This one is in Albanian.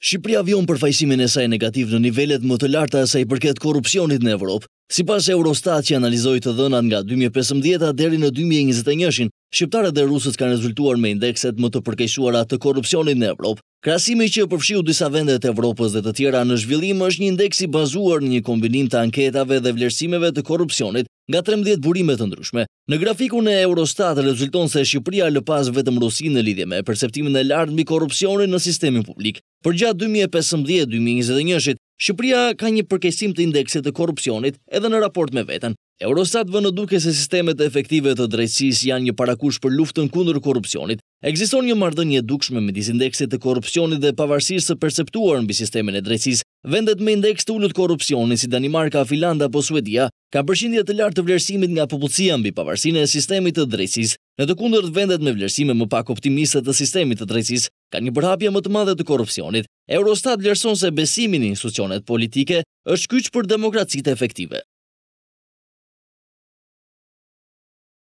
Shqipëria vion përfaqësimin e saj negativ në nivelet më të larta e saj përket korrupsionit në Evropë. Sipas Eurostat, që analizoi të dhënat nga 2015 deri në 2021, shqiptarët dhe rusët kanë rezultuar me indekset më të përkeqshuara të korrupsionit në Evropë. Krasimi që përfshiu disa vende të Evropës dhe të tjera në zhvillim është një indeks i bazuar në një kombinim të anketave dhe vlerësimeve të korrupsionit nga 13 burime të ndryshme. Në grafikun e Eurostat rezulton se Shqipëria lëpas vetëm Rusin në lidhje me perceptimin e lartë mikorrupsionit në sistemin publik. Për gjatë 2015-2021, Shqipëria ka një përkesim të indekset të korupcionit edhe në raport me vetën. Eurostat vë në duke se sistemet e efektive të drejtsis janë një parakush për luftën kundër korupcionit. Egziston një mardën një dukshme me disindekset të korupcionit dhe pavarësisë së perceptuar në bisistemin e drejtsis. Vendet me indeks të ullut korupcionit si Danimarka, Filanda po Suedia, ka përshindjet të lartë të vlerësimit nga popullësia në bipavarësine e sistemit të drejtsis. Në të kundër të vendet me vlerësime më pak optimistët të sistemit të drejtsis, ka një brapje më të madhe të korupcionit. Eurostat lërson se besimin i institucionet politike është kyqë për demokracit e efektive.